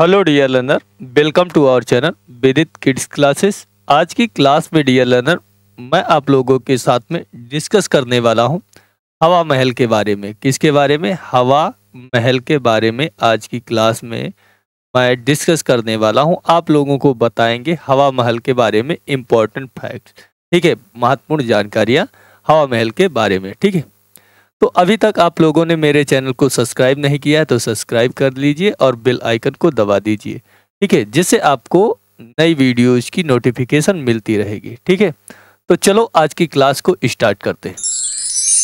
hello dear learner welcome to our channel Vidit kids classes आज की class में dear learner मैं आप लोगों के साथ में डिस्कस करने वाला हूं हवा महल के बारे में किसके बारे में हवा महल के बारे में आज की क्लास में मैं डिस्कस करने वाला हूं आप लोगों को बताएंगे हवा महल के बारे में इम्पोर्टेंट फैक्ट ठीक है महत्वपूर्ण जानकारियाँ हवा महल के बारे में ठीक है तो अभी तक आप लोगों ने मेरे चैनल को सब्सक्राइब नहीं किया है तो सब्सक्राइब कर लीजिए और बेल आइकन को दबा दीजिए ठीक है जिससे आपको नई वीडियोज की नोटिफिकेशन मिलती रहेगी ठीक है तो चलो आज की क्लास को स्टार्ट करते हैं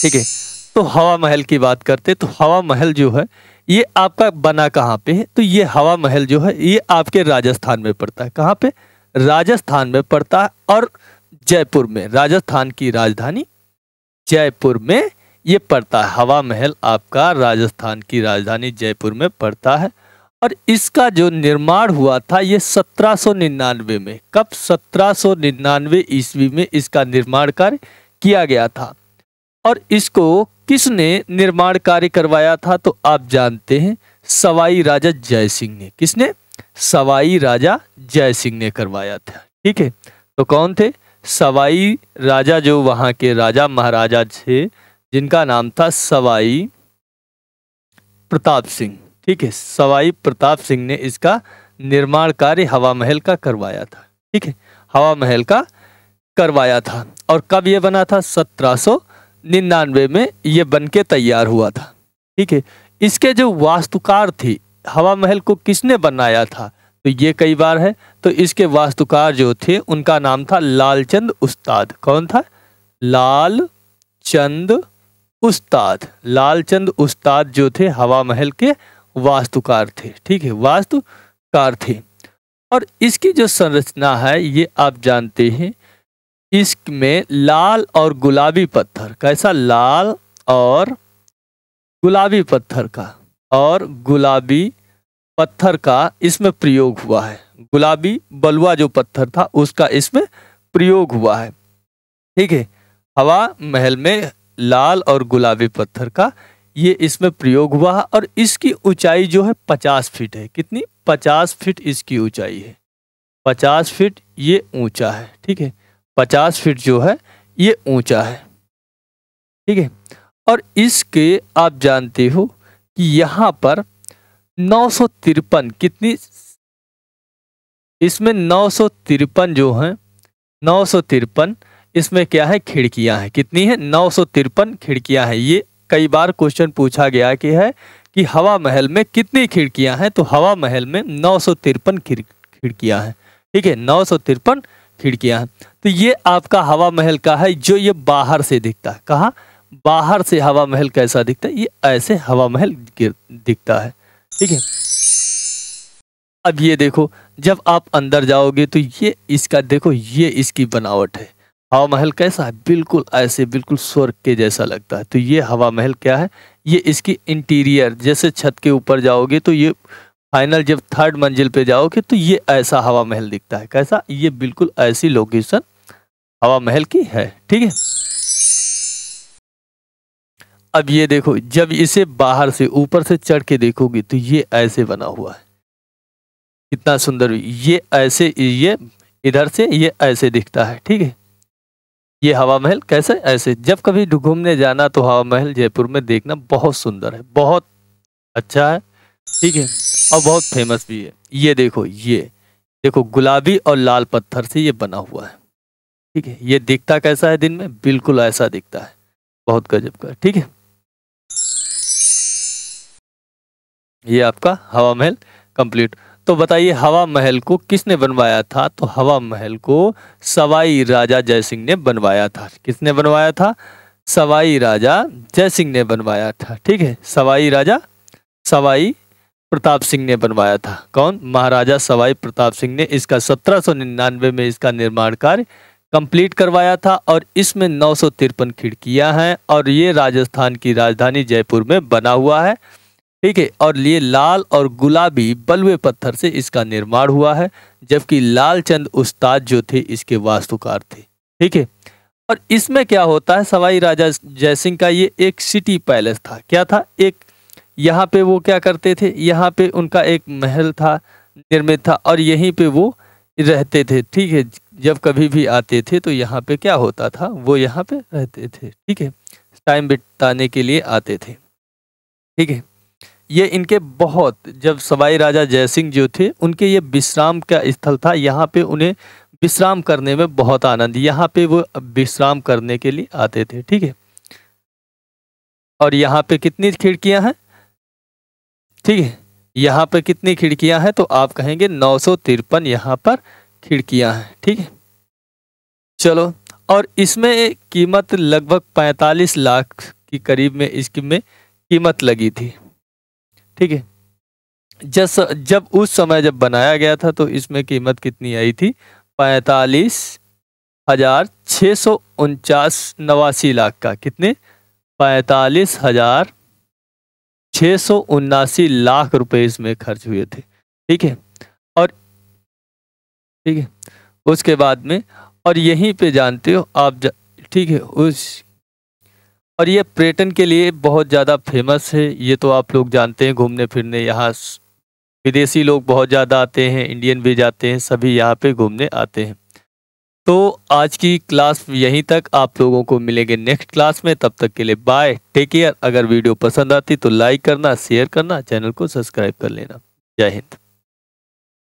ठीक है तो हवा महल की बात करते तो हवा महल जो है ये आपका बना कहाँ पे है तो ये हवा महल जो है ये आपके राजस्थान में पड़ता है कहाँ पे राजस्थान में पड़ता है और जयपुर में राजस्थान की राजधानी जयपुर में ये पड़ता है हवा महल आपका राजस्थान की राजधानी जयपुर में पड़ता है और इसका जो निर्माण हुआ था ये 1799 में कब 1799 ईस्वी में इसका निर्माण कार्य किया गया था और इसको किसने निर्माण कार्य करवाया था तो आप जानते हैं सवाई राजा जय सिंह ने किसने सवाई राजा जय सिंह ने करवाया था ठीक है तो कौन थे सवाई राजा जो वहाँ के राजा महाराजा थे जिनका नाम था सवाई प्रताप सिंह ठीक है सवाई प्रताप सिंह ने इसका निर्माण कार्य हवा महल का करवाया था ठीक है हवा महल का करवाया था और कब ये बना था सत्रह निन्यानवे में ये बन के तैयार हुआ था ठीक है इसके जो वास्तुकार थी हवा महल को किसने बनाया था तो ये कई बार है तो इसके वास्तुकार जो थे उनका नाम था लालचंद उस्ताद कौन था लाल चंद उस्ताद लालचंद उस्ताद जो थे हवा महल के वास्तुकार थे ठीक है वास्तुकार थे और इसकी जो संरचना है ये आप जानते हैं इसमें लाल और गुलाबी पत्थर कैसा लाल और गुलाबी पत्थर का और गुलाबी पत्थर का इसमें प्रयोग हुआ है गुलाबी बलुआ जो पत्थर था उसका इसमें प्रयोग हुआ है ठीक है हवा महल में लाल और गुलाबी पत्थर का ये इसमें प्रयोग हुआ है और इसकी ऊंचाई जो है पचास फीट है कितनी पचास फीट इसकी ऊंचाई है पचास फीट ये ऊंचा है ठीक है पचास फीट जो है ये ऊंचा है ठीक है और इसके आप जानते हो कि यहाँ पर नौ सौ तिरपन कितनी इसमें नौ सौ तिरपन जो है नौ सौ तिरपन इसमें क्या है खिड़कियां हैं कितनी है नौ सौ तिरपन खिड़कियां हैं ये कई बार क्वेश्चन पूछा गया कि है कि हवा महल में कितनी खिड़कियां हैं तो हवा महल में नौ सौ तिरपन खिड़कियां हैं ठीक है नौ सौ तिरपन खिड़कियां हैं तो ये आपका हवा महल का है जो ये बाहर से दिखता है कहा बाहर से हवा महल कैसा दिखता है ये ऐसे हवा महल दिखता है ठीक है अब ये देखो जब आप अंदर जाओगे तो ये इसका देखो ये इसकी बनावट है हवा महल कैसा है बिल्कुल ऐसे बिल्कुल स्वर्ग के जैसा लगता है तो ये हवा महल क्या है ये इसकी इंटीरियर जैसे छत के ऊपर जाओगे तो ये फाइनल जब थर्ड मंजिल पे जाओगे तो ये ऐसा हवा महल दिखता है कैसा ये बिल्कुल ऐसी लोकेशन हवा महल की है ठीक है अब ये देखो जब इसे बाहर से ऊपर से चढ़ के देखोगे तो ये ऐसे बना हुआ है कितना सुंदर ये ऐसे ये इधर से ये ऐसे दिखता है ठीक है ये हवा महल कैसे ऐसे जब कभी घूमने जाना तो हवा महल जयपुर में देखना बहुत सुंदर है बहुत अच्छा है ठीक है और बहुत फेमस भी है ये देखो ये देखो गुलाबी और लाल पत्थर से ये बना हुआ है ठीक है ये दिखता कैसा है दिन में बिल्कुल ऐसा दिखता है बहुत गजब का ठीक है ये आपका हवा महल कंप्लीट तो बताइए हवा महल को किसने बनवाया था तो हवा महल को सवाई राजा जयसिंह ने बनवाया था किसने बनवाया था सवाई राजा जयसिंह ने बनवाया था ठीक है सवाई राजा सवाई प्रताप सिंह ने बनवाया था कौन महाराजा सवाई प्रताप सिंह ने इसका 1799 में इसका निर्माण कार्य कंप्लीट करवाया था और इसमें नौ खिड़कियां हैं और ये राजस्थान की राजधानी जयपुर में बना हुआ है ठीक है और लिए लाल और गुलाबी बलवे पत्थर से इसका निर्माण हुआ है जबकि लाल चंद उस्ताद जो थे इसके वास्तुकार थे ठीक है और इसमें क्या होता है सवाई राजा जयसिंह का ये एक सिटी पैलेस था क्या था एक यहाँ पे वो क्या करते थे यहाँ पे उनका एक महल था निर्मित था और यहीं पे वो रहते थे ठीक है जब कभी भी आते थे तो यहाँ पे क्या होता था वो यहाँ पे रहते थे ठीक है टाइम बिताने के लिए आते थे ठीक है ये इनके बहुत जब सवाई राजा जयसिंह जो थे उनके ये विश्राम का स्थल था यहाँ पे उन्हें विश्राम करने में बहुत आनंद यहाँ पे वो विश्राम करने के लिए आते थे ठीक है और यहाँ पे कितनी खिड़कियाँ हैं ठीक है यहाँ पे कितनी खिड़कियाँ हैं तो आप कहेंगे नौ सौ तिरपन यहाँ पर खिड़कियाँ हैं ठीक है चलो और इसमें कीमत लगभग पैंतालीस लाख के करीब में इसमें कीमत लगी थी ठीक है जस जब उस समय जब बनाया गया था तो इसमें कीमत कितनी आई थी पैंतालीस हजार छः सौ उनचास नवासी लाख का कितने पैंतालीस हजार छः सौ उन्नासी लाख रुपए इसमें खर्च हुए थे ठीक है और ठीक है उसके बाद में और यहीं पे जानते हो आप ठीक है उस और ये पर्यटन के लिए बहुत ज़्यादा फेमस है ये तो आप लोग जानते हैं घूमने फिरने यहाँ विदेशी लोग बहुत ज़्यादा आते हैं इंडियन भी जाते हैं सभी यहाँ पे घूमने आते हैं तो आज की क्लास यहीं तक आप लोगों को मिलेंगे नेक्स्ट क्लास में तब तक के लिए बाय टेक केयर अगर वीडियो पसंद आती तो लाइक करना शेयर करना चैनल को सब्सक्राइब कर लेना जय हिंद